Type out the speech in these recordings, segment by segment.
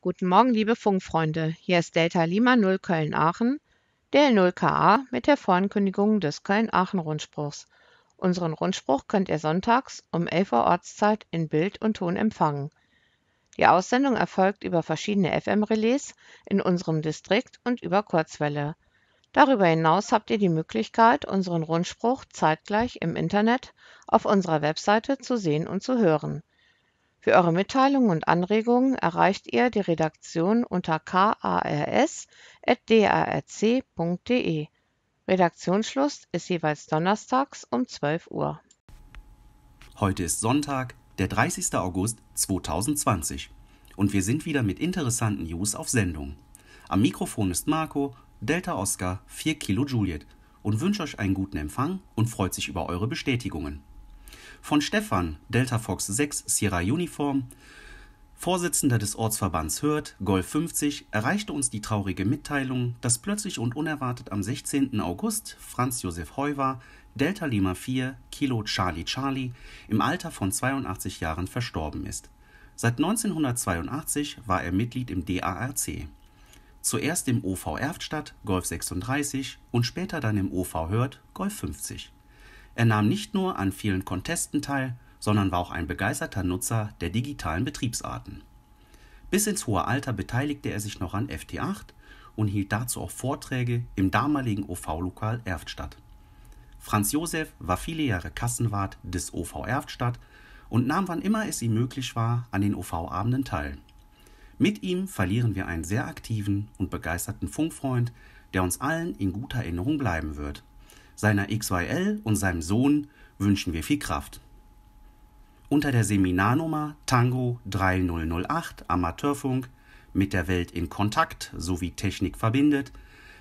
Guten Morgen, liebe Funkfreunde. Hier ist Delta Lima 0 Köln-Aachen, DL 0 KA mit der Vorankündigung des Köln-Aachen-Rundspruchs. Unseren Rundspruch könnt ihr sonntags um 11 Uhr Ortszeit in Bild und Ton empfangen. Die Aussendung erfolgt über verschiedene FM-Relais in unserem Distrikt und über Kurzwelle. Darüber hinaus habt ihr die Möglichkeit, unseren Rundspruch zeitgleich im Internet auf unserer Webseite zu sehen und zu hören. Für eure Mitteilungen und Anregungen erreicht ihr die Redaktion unter kars.darc.de. Redaktionsschluss ist jeweils donnerstags um 12 Uhr. Heute ist Sonntag, der 30. August 2020 und wir sind wieder mit interessanten News auf Sendung. Am Mikrofon ist Marco, Delta Oscar, 4 Kilo Juliet und wünscht euch einen guten Empfang und freut sich über eure Bestätigungen von Stefan, Delta Fox 6 Sierra Uniform, Vorsitzender des Ortsverbands Hürth, Golf 50, erreichte uns die traurige Mitteilung, dass plötzlich und unerwartet am 16. August Franz Josef Heuwer, Delta Lima 4, Kilo Charlie Charlie, im Alter von 82 Jahren verstorben ist. Seit 1982 war er Mitglied im DARC. Zuerst im OV Erftstadt, Golf 36 und später dann im OV Hürth, Golf 50. Er nahm nicht nur an vielen Contesten teil, sondern war auch ein begeisterter Nutzer der digitalen Betriebsarten. Bis ins hohe Alter beteiligte er sich noch an FT8 und hielt dazu auch Vorträge im damaligen OV-Lokal Erftstadt. Franz Josef war viele Jahre Kassenwart des OV Erftstadt und nahm wann immer es ihm möglich war an den OV-Abenden teil. Mit ihm verlieren wir einen sehr aktiven und begeisterten Funkfreund, der uns allen in guter Erinnerung bleiben wird. Seiner XYL und seinem Sohn wünschen wir viel Kraft. Unter der Seminarnummer Tango 3008 Amateurfunk mit der Welt in Kontakt sowie Technik verbindet,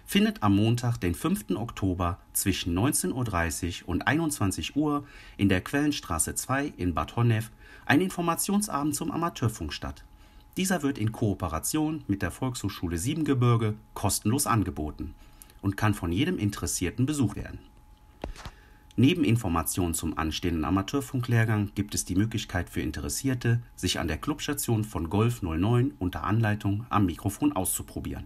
findet am Montag, den 5. Oktober zwischen 19.30 Uhr und 21 Uhr in der Quellenstraße 2 in Bad Honnef ein Informationsabend zum Amateurfunk statt. Dieser wird in Kooperation mit der Volkshochschule Siebengebirge kostenlos angeboten und kann von jedem Interessierten besucht werden. Neben Informationen zum anstehenden Amateurfunklehrgang gibt es die Möglichkeit für Interessierte, sich an der Clubstation von Golf 09 unter Anleitung am Mikrofon auszuprobieren.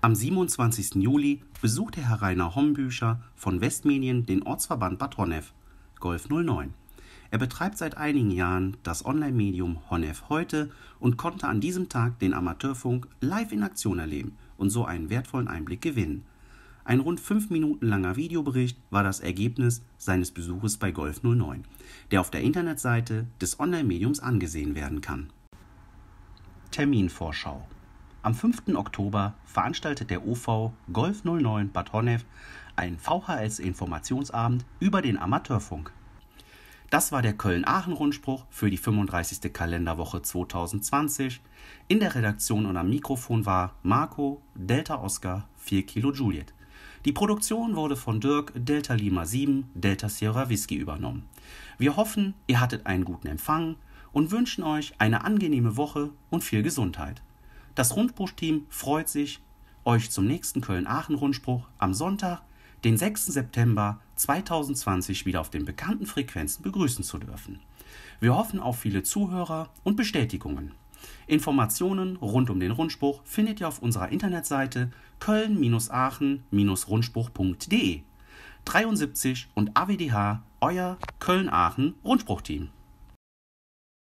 Am 27. Juli besuchte Herr Rainer Hombücher von Westmedien den Ortsverband Bad Honnef, Golf 09. Er betreibt seit einigen Jahren das Online-Medium Honnef heute und konnte an diesem Tag den Amateurfunk live in Aktion erleben und so einen wertvollen Einblick gewinnen. Ein rund fünf Minuten langer Videobericht war das Ergebnis seines Besuches bei Golf 09, der auf der Internetseite des Online-Mediums angesehen werden kann. Terminvorschau am 5. Oktober veranstaltet der OV Golf 09 Bad Honnef einen VHS-Informationsabend über den Amateurfunk. Das war der Köln-Aachen-Rundspruch für die 35. Kalenderwoche 2020. In der Redaktion und am Mikrofon war Marco Delta Oscar 4 Kilo Juliet. Die Produktion wurde von Dirk Delta Lima 7 Delta Sierra Whisky übernommen. Wir hoffen, ihr hattet einen guten Empfang und wünschen euch eine angenehme Woche und viel Gesundheit. Das Rundbruchteam freut sich, euch zum nächsten Köln-Aachen-Rundspruch am Sonntag, den 6. September 2020 wieder auf den bekannten Frequenzen begrüßen zu dürfen. Wir hoffen auf viele Zuhörer und Bestätigungen. Informationen rund um den Rundspruch findet ihr auf unserer Internetseite köln-aachen-rundspruch.de. 73 und AWDH, euer Köln-Aachen-Rundspruchteam.